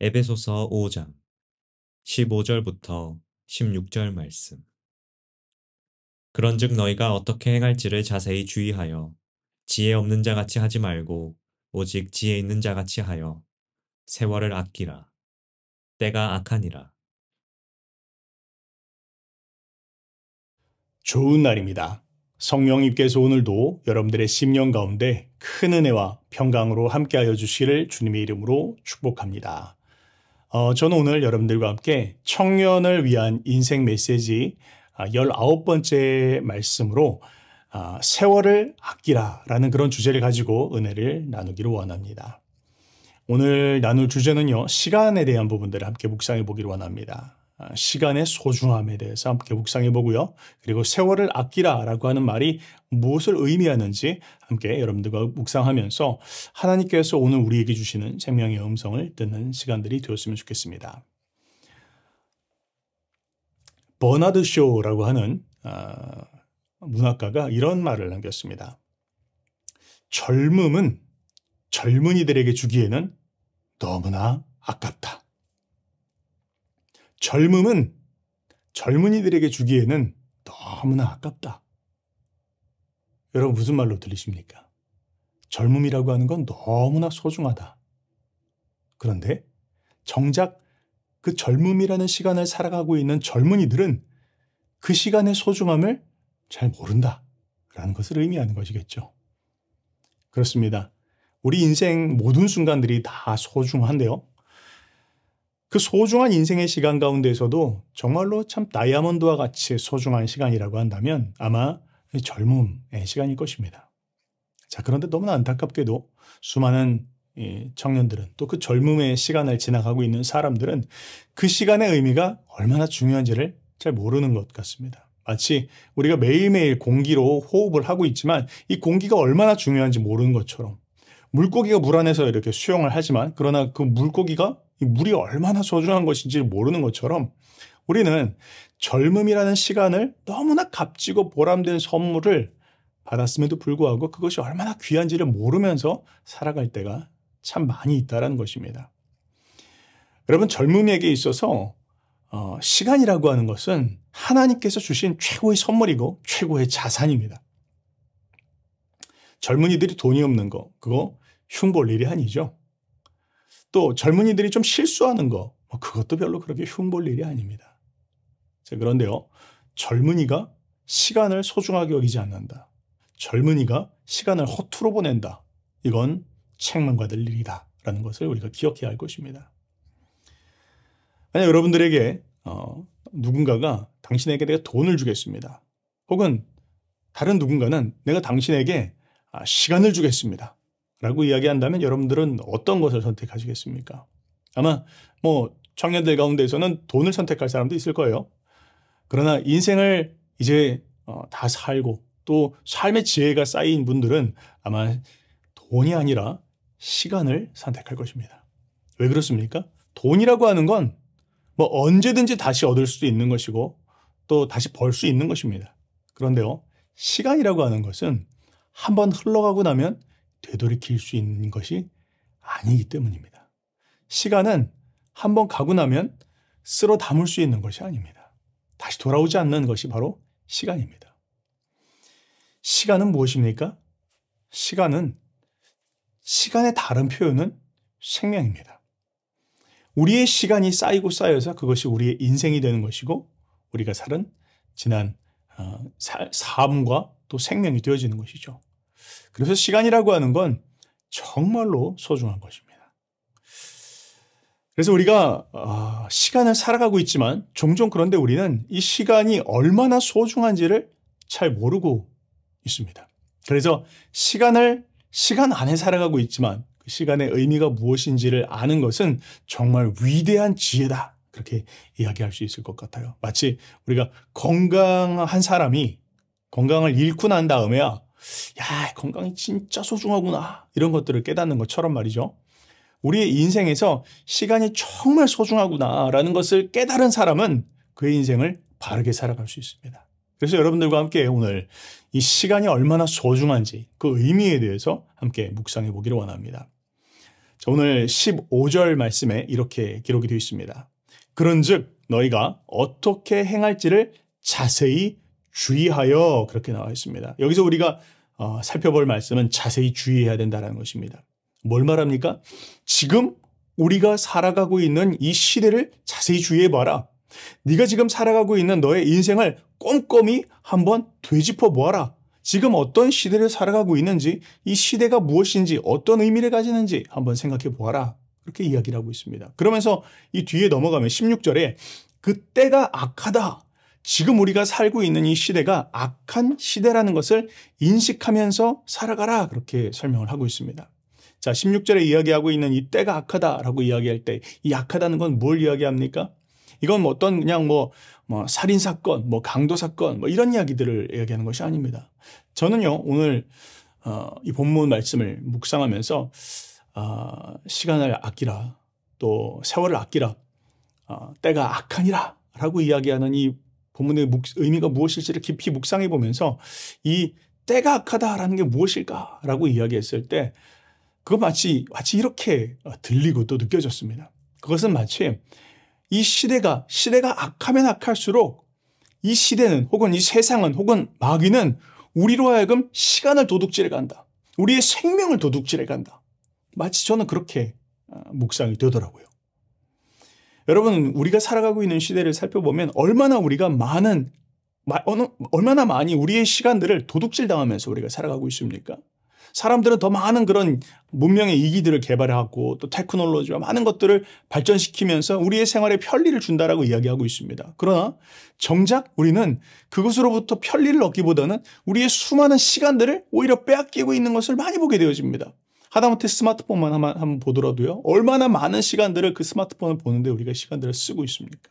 에베소서 5장 15절부터 16절 말씀 그런즉 너희가 어떻게 행할지를 자세히 주의하여 지혜 없는 자같이 하지 말고 오직 지혜 있는 자같이 하여 세월을 아끼라. 때가 악하니라. 좋은 날입니다. 성령님께서 오늘도 여러분들의 심령 가운데 큰 은혜와 평강으로 함께하여 주시기를 주님의 이름으로 축복합니다. 어, 저는 오늘 여러분들과 함께 청년을 위한 인생 메시지 19번째 아, 말씀으로 아, 세월을 아끼라 라는 그런 주제를 가지고 은혜를 나누기를 원합니다. 오늘 나눌 주제는요, 시간에 대한 부분들을 함께 묵상해 보기를 원합니다. 어, 시간의 소중함에 대해서 함께 묵상해 보고요. 그리고 세월을 아끼라라고 하는 말이 무엇을 의미하는지 함께 여러분들과 묵상하면서 하나님께서 오늘 우리에게 주시는 생명의 음성을 듣는 시간들이 되었으면 좋겠습니다. 버나드 쇼라고 하는 어, 문학가가 이런 말을 남겼습니다. 젊음은 젊은이들에게 주기에는 너무나 아깝다. 젊음은 젊은이들에게 주기에는 너무나 아깝다. 여러분 무슨 말로 들리십니까? 젊음이라고 하는 건 너무나 소중하다. 그런데 정작 그 젊음이라는 시간을 살아가고 있는 젊은이들은 그 시간의 소중함을 잘 모른다. 라는 것을 의미하는 것이겠죠. 그렇습니다. 우리 인생 모든 순간들이 다 소중한데요. 그 소중한 인생의 시간 가운데서도 정말로 참 다이아몬드와 같이 소중한 시간이라고 한다면 아마 젊음의 시간일 것입니다. 자, 그런데 너무나 안타깝게도 수많은 예, 청년들은 또 그 젊음의 시간을 지나가고 있는 사람들은 그 시간의 의미가 얼마나 중요한지를 잘 모르는 것 같습니다. 마치 우리가 매일매일 공기로 호흡을 하고 있지만 이 공기가 얼마나 중요한지 모르는 것처럼 물고기가 물 안에서 이렇게 수영을 하지만 그러나 그 물고기가 물이 얼마나 소중한 것인지 모르는 것처럼 우리는 젊음이라는 시간을 너무나 값지고 보람된 선물을 받았음에도 불구하고 그것이 얼마나 귀한지를 모르면서 살아갈 때가 참 많이 있다라는 것입니다. 여러분 젊음에게 있어서 어, 시간이라고 하는 것은 하나님께서 주신 최고의 선물이고 최고의 자산입니다. 젊은이들이 돈이 없는 거 그거 흉볼 일이 아니죠. 또 젊은이들이 좀 실수하는 거뭐 그것도 별로 그렇게 흉볼 일이 아닙니다. 자, 그런데요. 젊은이가 시간을 소중하게 여기지 않는다. 젊은이가 시간을 허투루 보낸다. 이건 책망받을 일이다. 라는 것을 우리가 기억해야 할 것입니다. 만약 여러분들에게 어, 누군가가 당신에게 내가 돈을 주겠습니다. 혹은 다른 누군가는 내가 당신에게 아, 시간을 주겠습니다. 라고 이야기한다면 여러분들은 어떤 것을 선택하시겠습니까? 아마 뭐 청년들 가운데에서는 돈을 선택할 사람도 있을 거예요. 그러나 인생을 이제 어, 다 살고 또 삶의 지혜가 쌓인 분들은 아마 돈이 아니라 시간을 선택할 것입니다. 왜 그렇습니까? 돈이라고 하는 건 뭐 언제든지 다시 얻을 수도 있는 것이고 또 다시 벌 수 있는 것입니다. 그런데요, 시간이라고 하는 것은 한번 흘러가고 나면 되돌이킬 수 있는 것이 아니기 때문입니다. 시간은 한번 가고 나면 쓸어 담을 수 있는 것이 아닙니다. 다시 돌아오지 않는 것이 바로 시간입니다. 시간은 무엇입니까? 시간은 시간의 다른 표현은 생명입니다. 우리의 시간이 쌓이고 쌓여서 그것이 우리의 인생이 되는 것이고 우리가 살은 지난 어, 삶과 또 생명이 되어지는 것이죠. 그래서 시간이라고 하는 건 정말로 소중한 것입니다. 그래서 우리가 아, 시간을 살아가고 있지만 종종 그런데 우리는 이 시간이 얼마나 소중한지를 잘 모르고 있습니다. 그래서 시간을 시간 안에 살아가고 있지만 그 시간의 의미가 무엇인지를 아는 것은 정말 위대한 지혜다. 그렇게 이야기할 수 있을 것 같아요. 마치 우리가 건강한 사람이 건강을 잃고 난 다음에야 야, 건강이 진짜 소중하구나. 이런 것들을 깨닫는 것처럼 말이죠. 우리의 인생에서 시간이 정말 소중하구나라는 것을 깨달은 사람은 그의 인생을 바르게 살아갈 수 있습니다. 그래서 여러분들과 함께 오늘 이 시간이 얼마나 소중한지 그 의미에 대해서 함께 묵상해 보기를 원합니다. 자, 오늘 15절 말씀에 이렇게 기록이 되어 있습니다. 그런즉 너희가 어떻게 행할지를 자세히 주의하여 그렇게 나와 있습니다. 여기서 우리가 어, 살펴볼 말씀은 자세히 주의해야 된다는 것입니다. 뭘 말합니까? 지금 우리가 살아가고 있는 이 시대를 자세히 주의해봐라. 네가 지금 살아가고 있는 너의 인생을 꼼꼼히 한번 되짚어 보아라. 지금 어떤 시대를 살아가고 있는지, 이 시대가 무엇인지, 어떤 의미를 가지는지 한번 생각해 보아라. 그렇게 이야기를 하고 있습니다. 그러면서 이 뒤에 넘어가면 16절에 그때가 악하다. 지금 우리가 살고 있는 이 시대가 악한 시대라는 것을 인식하면서 살아가라 그렇게 설명을 하고 있습니다. 자, 16절에 이야기하고 있는 이 때가 악하다라고 이야기할 때 이 악하다는 건 뭘 이야기합니까? 이건 뭐 어떤 그냥 뭐, 뭐 살인 사건, 뭐 강도 사건, 뭐 이런 이야기들을 이야기하는 것이 아닙니다. 저는요 오늘 어, 이 본문 말씀을 묵상하면서 어, 시간을 아끼라, 또 세월을 아끼라, 어, 때가 악하니라라고 이야기하는 이 본문의 묵, 의미가 무엇일지를 깊이 묵상해 보면서 이 때가 악하다라는 게 무엇일까라고 이야기했을 때 그거 마치 마치 이렇게 어, 들리고 또 느껴졌습니다. 그것은 마치 이 시대가 시대가 악하면 악할수록 이 시대는 혹은 이 세상은 혹은 마귀는 우리로 하여금 시간을 도둑질해 간다. 우리의 생명을 도둑질해 간다. 마치 저는 그렇게 어, 묵상이 되더라고요. 여러분 우리가 살아가고 있는 시대를 살펴보면 얼마나 우리가 많은 얼마나 많이 우리의 시간들을 도둑질 당하면서 우리가 살아가고 있습니까? 사람들은 더 많은 그런 문명의 이기들을 개발하고 또 테크놀로지와 많은 것들을 발전시키면서 우리의 생활에 편리를 준다라고 이야기하고 있습니다. 그러나 정작 우리는 그것으로부터 편리를 얻기보다는 우리의 수많은 시간들을 오히려 빼앗기고 있는 것을 많이 보게 되어집니다. 하다못해 스마트폰만 한번, 한번 보더라도요. 얼마나 많은 시간들을 그 스마트폰을 보는데 우리가 시간들을 쓰고 있습니까?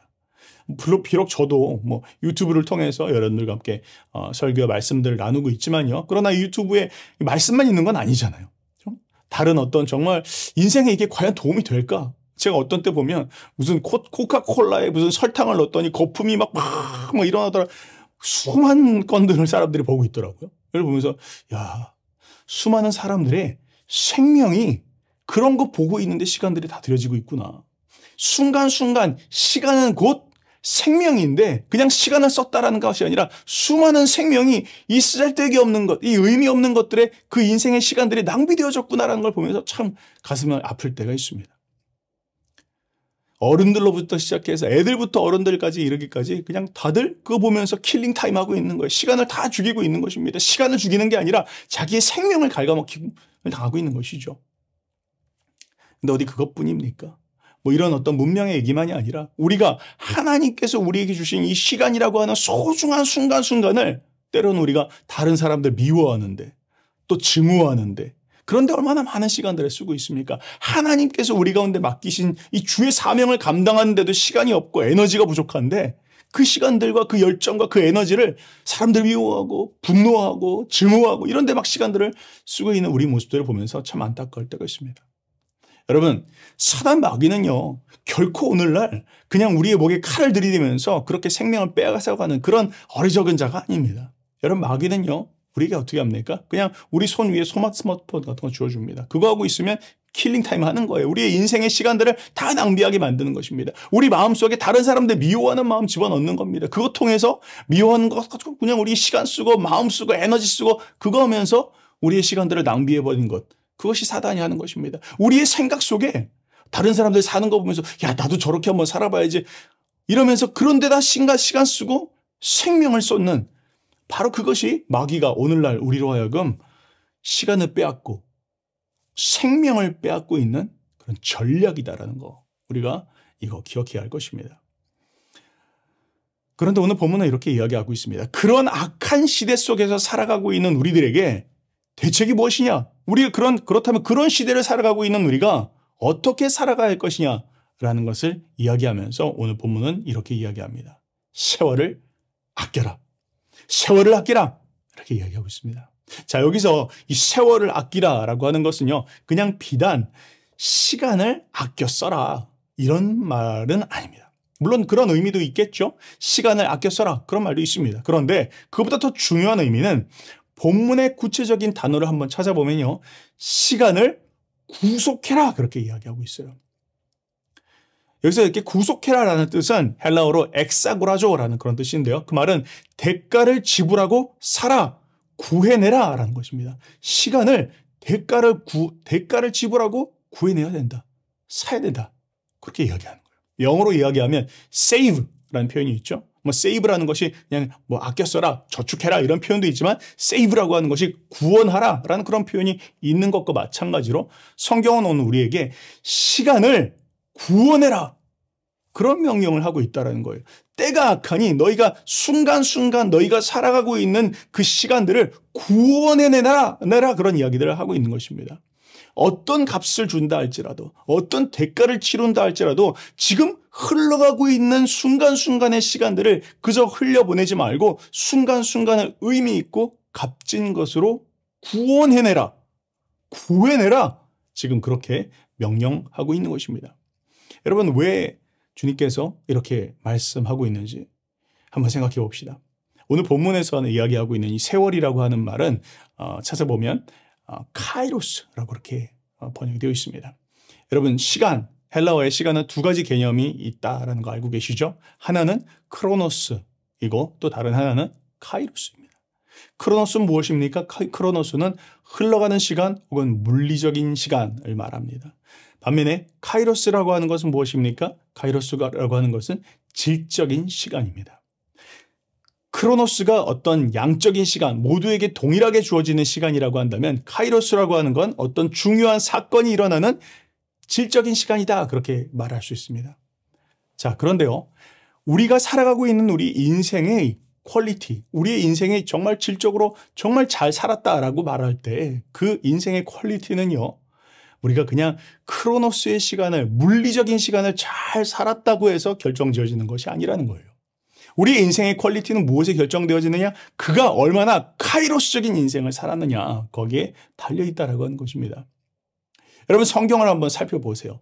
물론 비록 저도 뭐 유튜브를 통해서 여러분들과 함께 어, 설교 와 말씀들을 나누고 있지만요. 그러나 유튜브에 말씀만 있는 건 아니잖아요. 좀 다른 어떤 정말 인생에 이게 과연 도움이 될까? 제가 어떤 때 보면 무슨 코, 코카콜라에 무슨 설탕을 넣었더니 거품이 막, 막, 막 일어나더라. 수많은 건들을 사람들이 보고 있더라고요. 그걸 보면서, 야, 수많은 사람들의 생명이 그런 거 보고 있는데 시간들이 다 들여지고 있구나. 순간순간 시간은 곧 생명인데 그냥 시간을 썼다라는 것이 아니라 수많은 생명이 이 쓰잘데기 없는 것, 이 의미 없는 것들의그 인생의 시간들이 낭비되어졌구나라는 걸 보면서 참 가슴이 아플 때가 있습니다. 어른들로부터 시작해서 애들부터 어른들까지 이르기까지 그냥 다들 그거 보면서 킬링 타임 하고 있는 거예요. 시간을 다 죽이고 있는 것입니다. 시간을 죽이는 게 아니라 자기의 생명을 갉아먹히고 당하고 있는 것이죠. 근데 어디 그것뿐입니까? 뭐 이런 어떤 문명의 얘기만이 아니라 우리가 하나님께서 우리에게 주신 이 시간이라고 하는 소중한 순간순간을 때로는 우리가 다른 사람들 미워하는데 또 증오하는데 그런데 얼마나 많은 시간들을 쓰고 있습니까? 하나님께서 우리 가운데 맡기신 이 주의 사명을 감당하는데도 시간이 없고 에너지가 부족한데 그 시간들과 그 열정과 그 에너지를 사람들 미워하고 분노하고 증오하고 이런 데막 시간들을 쓰고 있는 우리 모습들을 보면서 참 안타까울 때가 있습니다. 여러분, 사단 마귀는요, 결코 오늘날 그냥 우리의 목에 칼을 들이대면서 그렇게 생명을 빼앗아가는 그런 어리석은 자가 아닙니다. 여러분, 마귀는요, 우리가 어떻게 합니까? 그냥 우리 손 위에 소마 스마트폰 같은 거주어줍니다 그거 하고 있으면 킬링 타임 하는 거예요. 우리의 인생의 시간들을 다 낭비하게 만드는 것입니다. 우리 마음속에 다른 사람들 미워하는 마음 집어넣는 겁니다. 그것 통해서 미워하는 것 가지고 그냥 우리 시간 쓰고 마음 쓰고 에너지 쓰고 그거 하면서 우리의 시간들을 낭비해 버린 것. 그것이 사단이 하는 것입니다. 우리의 생각 속에 다른 사람들 사는 거 보면서 야 나도 저렇게 한번 살아봐야지 이러면서 그런 데다 시간 시간 쓰고 생명을 쏟는 바로 그것이 마귀가 오늘날 우리로 하여금 시간을 빼앗고 생명을 빼앗고 있는 그런 전략이다라는 거 우리가 이거 기억해야 할 것입니다. 그런데 오늘 본문은 이렇게 이야기하고 있습니다. 그런 악한 시대 속에서 살아가고 있는 우리들에게 대책이 무엇이냐? 우리가 그런 그렇다면 그런 시대를 살아가고 있는 우리가 어떻게 살아가야 할 것이냐라는 것을 이야기하면서 오늘 본문은 이렇게 이야기합니다. 세월을 아껴라. 세월을 아끼라. 이렇게 이야기하고 있습니다. 자, 여기서 이 세월을 아끼라 라고 하는 것은요, 그냥 비단 시간을 아껴 써라. 이런 말은 아닙니다. 물론 그런 의미도 있겠죠. 시간을 아껴 써라. 그런 말도 있습니다. 그런데 그보다 더 중요한 의미는 본문의 구체적인 단어를 한번 찾아보면요. 시간을 구속해라. 그렇게 이야기하고 있어요. 여기서 이렇게 구속해라라는 뜻은 헬라어로 엑사고라조라는 그런 뜻인데요. 그 말은 대가를 지불하고 살아 구해내라라는 것입니다. 시간을 대가를 구 대가를 지불하고 구해내야 된다. 사야 된다. 그렇게 이야기하는 거예요. 영어로 이야기하면 save라는 표현이 있죠. 뭐 save라는 것이 그냥 뭐 아껴 써라, 저축해라 이런 표현도 있지만 save라고 하는 것이 구원하라라는 그런 표현이 있는 것과 마찬가지로 성경은 오늘 우리에게 시간을 구원해라 그런 명령을 하고 있다라는 거예요. 때가 악하니 너희가 순간순간 너희가 살아가고 있는 그 시간들을 구원해 내라 내라 그런 이야기들을 하고 있는 것입니다. 어떤 값을 준다 할지라도 어떤 대가를 치룬다 할지라도 지금 흘러가고 있는 순간순간의 시간들을 그저 흘려보내지 말고 순간순간을 의미 있고 값진 것으로 구원해내라 구해내라 지금 그렇게 명령하고 있는 것입니다. 여러분 왜 주님께서 이렇게 말씀하고 있는지 한번 생각해 봅시다. 오늘 본문에서 이야기하고 있는 이 세월이라고 하는 말은 어, 찾아보면 어, 카이로스라고 이렇게 어, 번역되어 있습니다. 여러분 시간 헬라어의 시간은 두 가지 개념이 있다라는 거 알고 계시죠? 하나는 크로노스이고 또 다른 하나는 카이로스입니다. 크로노스는 무엇입니까? 크로노스는 흘러가는 시간 혹은 물리적인 시간을 말합니다. 반면에 카이로스라고 하는 것은 무엇입니까? 카이로스가라고 하는 것은 질적인 시간입니다. 크로노스가 어떤 양적인 시간, 모두에게 동일하게 주어지는 시간이라고 한다면 카이로스라고 하는 건 어떤 중요한 사건이 일어나는 질적인 시간이다. 그렇게 말할 수 있습니다. 자, 그런데요. 우리가 살아가고 있는 우리 인생의 퀄리티, 우리의 인생이 정말 질적으로 정말 잘 살았다라고 말할 때 그 인생의 퀄리티는요. 우리가 그냥 크로노스의 시간을 물리적인 시간을 잘 살았다고 해서 결정지어지는 것이 아니라는 거예요. 우리 인생의 퀄리티는 무엇에 결정되어지느냐? 그가 얼마나 카이로스적인 인생을 살았느냐 거기에 달려 있다라고 하는 것입니다. 여러분 성경을 한번 살펴보세요.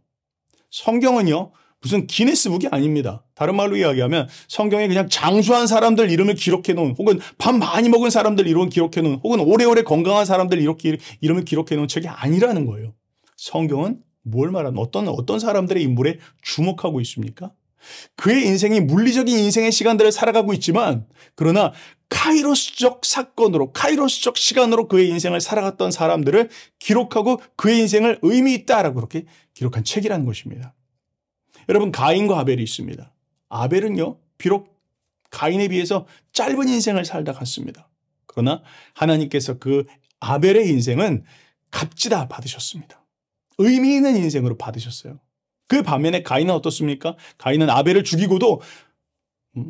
성경은요. 무슨 기네스북이 아닙니다. 다른 말로 이야기하면 성경에 그냥 장수한 사람들 이름을 기록해 놓은 혹은 밥 많이 먹은 사람들 이름을 기록해 놓은 혹은 오래오래 건강한 사람들 이렇게 이름을 기록해 놓은 책이 아니라는 거예요. 성경은 뭘 말하는 어떤 어떤 사람들의 인물에 주목하고 있습니까? 그의 인생이 물리적인 인생의 시간들을 살아가고 있지만 그러나 카이로스적 사건으로 카이로스적 시간으로 그의 인생을 살아갔던 사람들을 기록하고 그의 인생을 의미 있다라고 그렇게 기록한 책이라는 것입니다. 여러분 가인과 아벨이 있습니다. 아벨은요 비록 가인에 비해서 짧은 인생을 살다 갔습니다. 그러나 하나님께서 그 아벨의 인생은 값지다 받으셨습니다. 의미 있는 인생으로 받으셨어요. 그 반면에 가인은 어떻습니까? 가인은 아벨을 죽이고도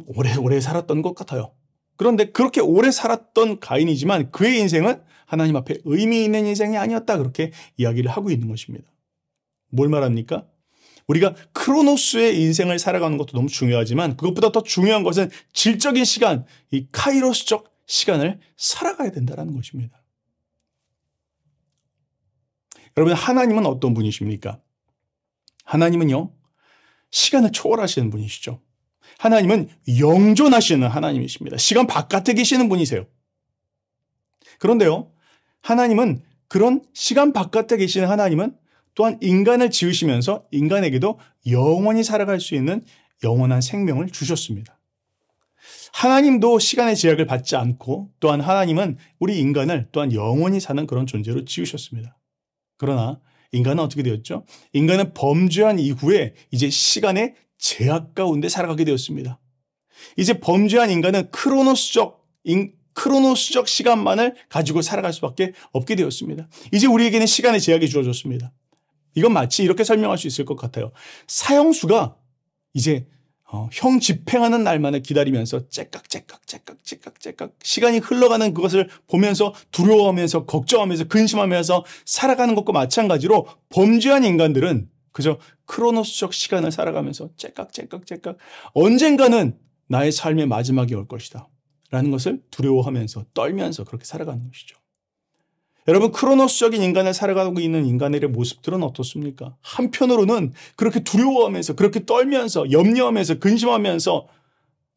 오래오래 음, 살았던 것 같아요. 그런데 그렇게 오래 살았던 가인이지만 그의 인생은 하나님 앞에 의미 있는 인생이 아니었다 그렇게 이야기를 하고 있는 것입니다. 뭘 말합니까? 우리가 크로노스의 인생을 살아가는 것도 너무 중요하지만 그것보다 더 중요한 것은 질적인 시간, 이 카이로스적 시간을 살아가야 된다는 것입니다. 여러분 하나님은 어떤 분이십니까? 하나님은요 시간을 초월하시는 분이시죠. 하나님은 영존하시는 하나님이십니다. 시간 바깥에 계시는 분이세요. 그런데요 하나님은 그런 시간 바깥에 계시는 하나님은 또한 인간을 지으시면서 인간에게도 영원히 살아갈 수 있는 영원한 생명을 주셨습니다. 하나님도 시간의 제약을 받지 않고 또한 하나님은 우리 인간을 또한 영원히 사는 그런 존재로 지으셨습니다. 그러나 인간은 어떻게 되었죠? 인간은 범죄한 이후에 이제 시간의 제약 가운데 살아가게 되었습니다. 이제 범죄한 인간은 크로노스적 인, 크로노스적 시간만을 가지고 살아갈 수밖에 없게 되었습니다. 이제 우리에게는 시간의 제약이 주어졌습니다. 이건 마치 이렇게 설명할 수 있을 것 같아요. 사형수가 이제 어, 형 집행하는 날만을 기다리면서 째깍째깍째깍째깍째깍 시간이 흘러가는 그것을 보면서 두려워하면서 걱정하면서 근심하면서 살아가는 것과 마찬가지로 범죄한 인간들은 그저 크로노스적 시간을 살아가면서 째깍째깍째깍 언젠가는 나의 삶의 마지막이 올 것이다 라는 것을 두려워하면서 떨면서 그렇게 살아가는 것이죠. 여러분 크로노스적인 인간을 살아가고 있는 인간의 모습들은 어떻습니까? 한편으로는 그렇게 두려워하면서 그렇게 떨면서 염려하면서 근심하면서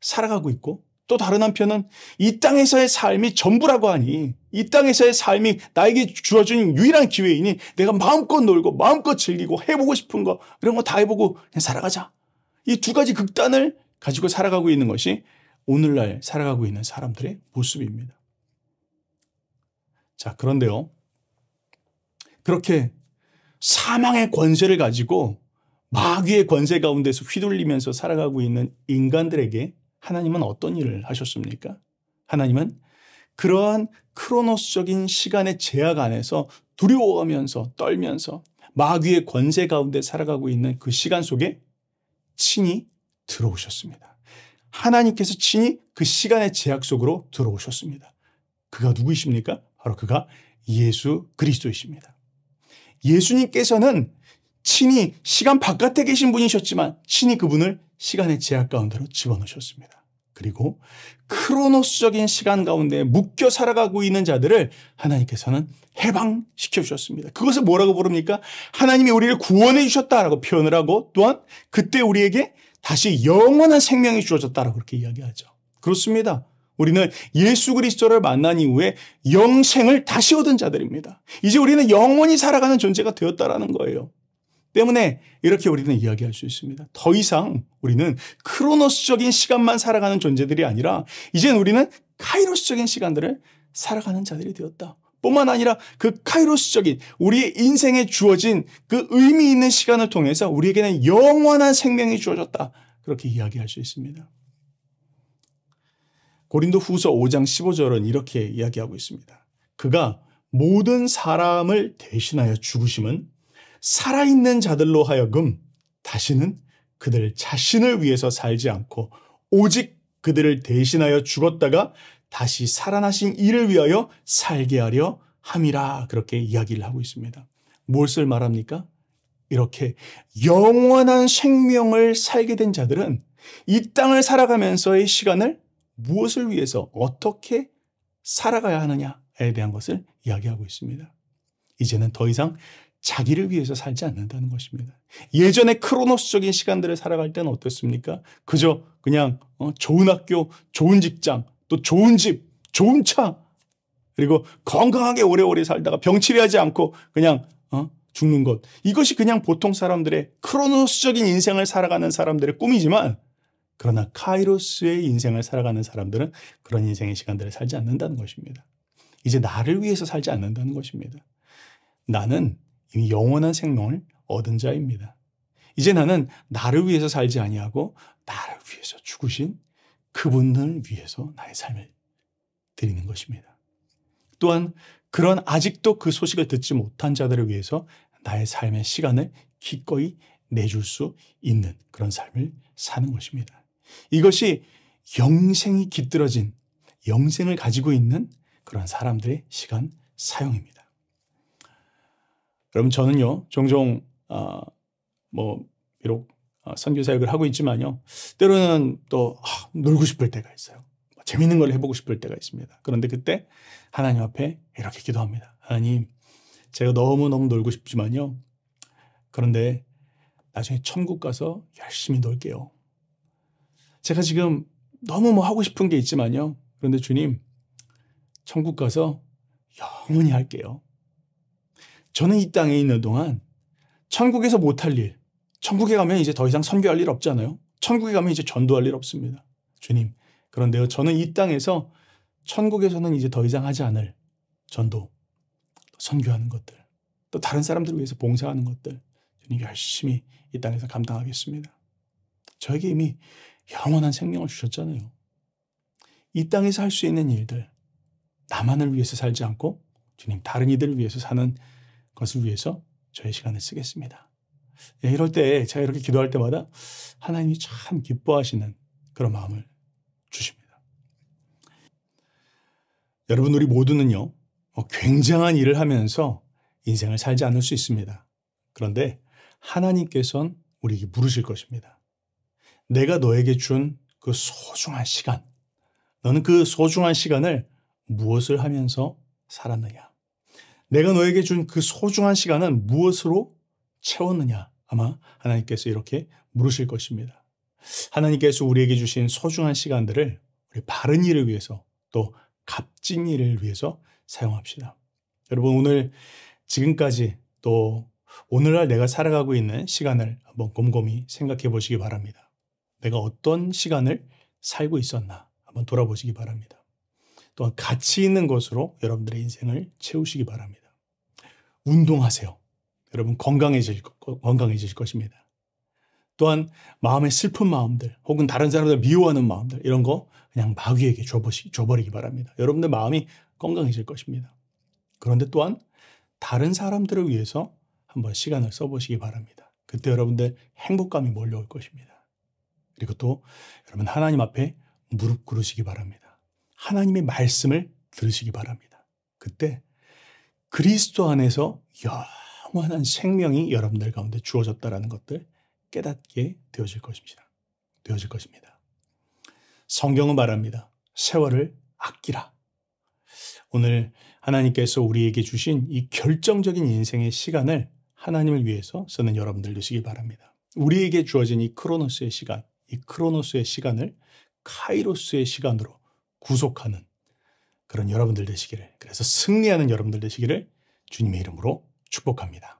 살아가고 있고 또 다른 한편은 이 땅에서의 삶이 전부라고 하니 이 땅에서의 삶이 나에게 주어진 유일한 기회이니 내가 마음껏 놀고 마음껏 즐기고 해보고 싶은 거 이런 거 다 해보고 그냥 살아가자. 이 두 가지 극단을 가지고 살아가고 있는 것이 오늘날 살아가고 있는 사람들의 모습입니다. 자, 그런데요. 그렇게 사망의 권세를 가지고 마귀의 권세 가운데서 휘둘리면서 살아가고 있는 인간들에게 하나님은 어떤 일을 하셨습니까? 하나님은 그러한 크로노스적인 시간의 제약 안에서 두려워하면서 떨면서 마귀의 권세 가운데 살아가고 있는 그 시간 속에 친히 들어오셨습니다. 하나님께서 친히 그 시간의 제약 속으로 들어오셨습니다. 그가 누구이십니까? 바로 그가 예수 그리스도이십니다. 예수님께서는 친히 시간 바깥에 계신 분이셨지만 친히 그분을 시간의 제약 가운데로 집어넣으셨습니다. 그리고 크로노스적인 시간 가운데 묶여 살아가고 있는 자들을 하나님께서는 해방시켜 주셨습니다. 그것을 뭐라고 부릅니까? 하나님이 우리를 구원해 주셨다라고 표현을 하고 또한 그때 우리에게 다시 영원한 생명이 주어졌다라고 그렇게 이야기하죠. 그렇습니다. 우리는 예수 그리스도를 만난 이후에 영생을 다시 얻은 자들입니다. 이제 우리는 영원히 살아가는 존재가 되었다라는 거예요. 때문에 이렇게 우리는 이야기할 수 있습니다. 더 이상 우리는 크로노스적인 시간만 살아가는 존재들이 아니라 이젠 우리는 카이로스적인 시간들을 살아가는 자들이 되었다. 뿐만 아니라 그 카이로스적인 우리의 인생에 주어진 그 의미 있는 시간을 통해서 우리에게는 영원한 생명이 주어졌다. 그렇게 이야기할 수 있습니다. 고린도 후서 5장 15절은 이렇게 이야기하고 있습니다. 그가 모든 사람을 대신하여 죽으심은 살아있는 자들로 하여금 다시는 그들 자신을 위해서 살지 않고 오직 그들을 대신하여 죽었다가 다시 살아나신 이를 위하여 살게 하려 함이라 그렇게 이야기를 하고 있습니다. 무엇을 말합니까? 이렇게 영원한 생명을 살게 된 자들은 이 땅을 살아가면서의 시간을 무엇을 위해서 어떻게 살아가야 하느냐에 대한 것을 이야기하고 있습니다. 이제는 더 이상 자기를 위해서 살지 않는다는 것입니다. 예전에 크로노스적인 시간들을 살아갈 때는 어땠습니까? 그저 그냥 어, 좋은 학교, 좋은 직장, 또 좋은 집, 좋은 차, 그리고 건강하게 오래오래 살다가 병치레하지 않고 그냥 어, 죽는 것. 이것이 그냥 보통 사람들의 크로노스적인 인생을 살아가는 사람들의 꿈이지만 그러나 카이로스의 인생을 살아가는 사람들은 그런 인생의 시간들을 살지 않는다는 것입니다. 이제 나를 위해서 살지 않는다는 것입니다. 나는 이미 영원한 생명을 얻은 자입니다. 이제 나는 나를 위해서 살지 아니하고 나를 위해서 죽으신 그분을 위해서 나의 삶을 드리는 것입니다. 또한 그런 아직도 그 소식을 듣지 못한 자들을 위해서 나의 삶의 시간을 기꺼이 내줄 수 있는 그런 삶을 사는 것입니다. 이것이 영생이 깃들어진 영생을 가지고 있는 그런 사람들의 시간 사용입니다. 여러분 저는요 종종 어, 뭐 비록 아, 선교 사역을 하고 있지만요 때로는 또 아, 놀고 싶을 때가 있어요. 뭐 재밌는 걸 해보고 싶을 때가 있습니다. 그런데 그때 하나님 앞에 이렇게 기도합니다. 하나님, 제가 너무너무 놀고 싶지만요. 그런데 나중에 천국 가서 열심히 놀게요. 제가 지금 너무 뭐 하고 싶은 게 있지만요. 그런데 주님, 천국 가서 영원히 할게요. 저는 이 땅에 있는 동안 천국에서 못 할 일, 천국에 가면 이제 더 이상 선교할 일 없잖아요. 천국에 가면 이제 전도할 일 없습니다. 주님, 그런데요. 저는 이 땅에서 천국에서는 이제 더 이상 하지 않을 전도, 선교하는 것들, 또 다른 사람들 위해서 봉사하는 것들, 주님 열심히 이 땅에서 감당하겠습니다. 저에게 이미 영원한 생명을 주셨잖아요. 이 땅에서 할 수 있는 일들, 나만을 위해서 살지 않고 주님 다른 이들을 위해서 사는 것을 위해서 저의 시간을 쓰겠습니다. 예, 이럴 때 제가 이렇게 기도할 때마다 하나님이 참 기뻐하시는 그런 마음을 주십니다. 여러분 우리 모두는요 뭐 굉장한 일을 하면서 인생을 살지 않을 수 있습니다. 그런데 하나님께선 우리에게 물으실 것입니다. 내가 너에게 준 그 소중한 시간, 너는 그 소중한 시간을 무엇을 하면서 살았느냐? 내가 너에게 준 그 소중한 시간은 무엇으로 채웠느냐? 아마 하나님께서 이렇게 물으실 것입니다. 하나님께서 우리에게 주신 소중한 시간들을 우리 바른 일을 위해서 또 값진 일을 위해서 사용합시다. 여러분 오늘 지금까지 또 오늘날 내가 살아가고 있는 시간을 한번 곰곰이 생각해 보시기 바랍니다. 내가 어떤 시간을 살고 있었나 한번 돌아보시기 바랍니다. 또한 가치 있는 것으로 여러분들의 인생을 채우시기 바랍니다. 운동하세요. 여러분 건강해질, 건강해질 것입니다. 또한 마음의 슬픈 마음들 혹은 다른 사람들 미워하는 마음들 이런 거 그냥 마귀에게 줘보시, 줘버리기 바랍니다. 여러분들 마음이 건강해질 것입니다. 그런데 또한 다른 사람들을 위해서 한번 시간을 써보시기 바랍니다. 그때 여러분들 행복감이 몰려올 것입니다. 그리고 또 여러분 하나님 앞에 무릎 꿇으시기 바랍니다. 하나님의 말씀을 들으시기 바랍니다. 그때 그리스도 안에서 영원한 생명이 여러분들 가운데 주어졌다라는 것들 깨닫게 되어질 것입니다. 되어질 것입니다. 성경은 말합니다. 세월을 아끼라. 오늘 하나님께서 우리에게 주신 이 결정적인 인생의 시간을 하나님을 위해서 쓰는 여러분들 되시기 바랍니다. 우리에게 주어진 이 크로노스의 시간, 이 크로노스의 시간을 카이로스의 시간으로 구속하는 그런 여러분들 되시기를 그래서 승리하는 여러분들 되시기를 주님의 이름으로 축복합니다.